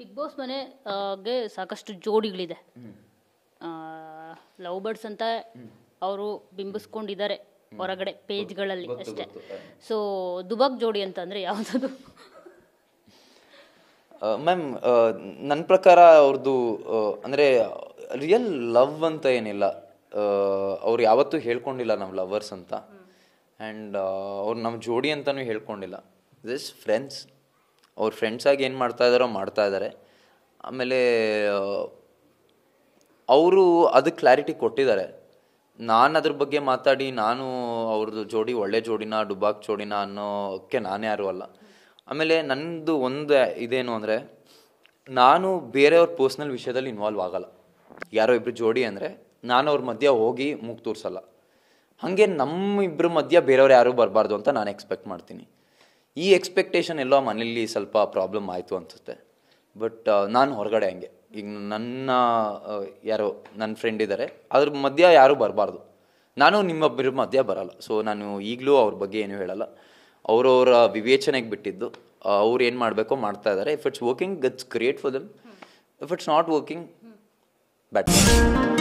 big boss ಮನೆಗೆ ಸಾಕಷ್ಟು ಜೋಡಿಗಳಿದೆ love birds ಅಂತ ಅವರು ಬಿಂಬಿಸ್ಕೊಂಡಿದ್ದಾರೆ ಹೊರಗಡೆ ಪೇಜ್ಗಳಲ್ಲಿ ಅಷ್ಟೇ ಸೊ ದುಬಾಕ್ ಜೋಡಿ ಅಂತ ಅಂದರೆ ಯಾವುದದು ಮ್ಯಾಮ್ ನನ್ನ ಪ್ರಕಾರ ಅವ್ರದ್ದು ಅಂದರೆ ರಿಯಲ್ ಲವ್ ಅಂತ ಏನಿಲ್ಲ ಅವ್ರು ಯಾವತ್ತೂ ಹೇಳ್ಕೊಂಡಿಲ್ಲ ನಾವು ಲವರ್ಸ್ ಅಂತ ಆ್ಯಂಡ್ ಅವ್ರು ನಮ್ಮ ಜೋಡಿ ಅಂತಲೂ ಹೇಳ್ಕೊಂಡಿಲ್ಲ ಜಸ್ಟ್ ಫ್ರೆಂಡ್ಸ್ ಅವ್ರ ಫ್ರೆಂಡ್ಸಾಗಿ ಏನು ಮಾಡ್ತಾ ಇದ್ದಾರೋ ಮಾಡ್ತಾ ಇದ್ದಾರೆ ಆಮೇಲೆ ಅವರು ಅದಕ್ಕೆ ಕ್ಲಾರಿಟಿ ಕೊಟ್ಟಿದ್ದಾರೆ ನಾನು ಅದ್ರ ಬಗ್ಗೆ ಮಾತಾಡಿ ನಾನು ಅವ್ರದ್ದು ಜೋಡಿ ಒಳ್ಳೆ ಜೋಡಿನ ಡುಬಾಕ್ ಜೋಡಿನ ಅನ್ನೋಕ್ಕೆ ನಾನು ಯಾರು ಅಲ್ಲ ಆಮೇಲೆ ನನ್ನದು ಒಂದು ಇದೇನು ಅಂದರೆ ನಾನು ಬೇರೆಯವ್ರ ಪರ್ಸ್ನಲ್ ವಿಷಯದಲ್ಲಿ ಇನ್ವಾಲ್ವ್ ಆಗಲ್ಲ ಯಾರೋ ಇಬ್ಬರು ಜೋಡಿ ಅಂದರೆ ನಾನು ಅವ್ರ ಮಧ್ಯ ಹೋಗಿ ಮೂಗು ತೋರಿಸಲ್ಲ ಹಾಗೆ ನಮ್ಮ ಇಬ್ಬರ ಮಧ್ಯ ಬೇರೆಯವ್ರು ಯಾರೂ ಬರಬಾರ್ದು ಅಂತ ನಾನು ಎಕ್ಸ್ಪೆಕ್ಟ್ ಮಾಡ್ತೀನಿ ಈ ಎಕ್ಸ್ಪೆಕ್ಟೇಷನ್ ಎಲ್ಲೋ ಮನೇಲಿ ಸ್ವಲ್ಪ ಪ್ರಾಬ್ಲಮ್ ಆಯಿತು ಅನಿಸುತ್ತೆ ಬಟ್ ನಾನು ಹೊರಗಡೆ ಹಂಗೆ ಈಗ ನನ್ನ ಯಾರೋ ನನ್ನ ಫ್ರೆಂಡ್ ಇದ್ದಾರೆ ಅದ್ರ ಮಧ್ಯ ಯಾರೂ ಬರಬಾರ್ದು ನಾನು ನಿಮ್ಮೊಬ್ಬರ ಮಧ್ಯ ಬರಲ್ಲ ಸೊ ನಾನು ಈಗಲೂ ಅವ್ರ ಬಗ್ಗೆ ಏನೂ ಹೇಳಲ್ಲ ಅವರವರ ವಿವೇಚನೆಗೆ ಬಿಟ್ಟಿದ್ದು ಅವ್ರು ಏನು ಮಾಡಬೇಕೋ ಮಾಡ್ತಾ ಇದ್ದಾರೆ if it's working guts create for them if it's not working bat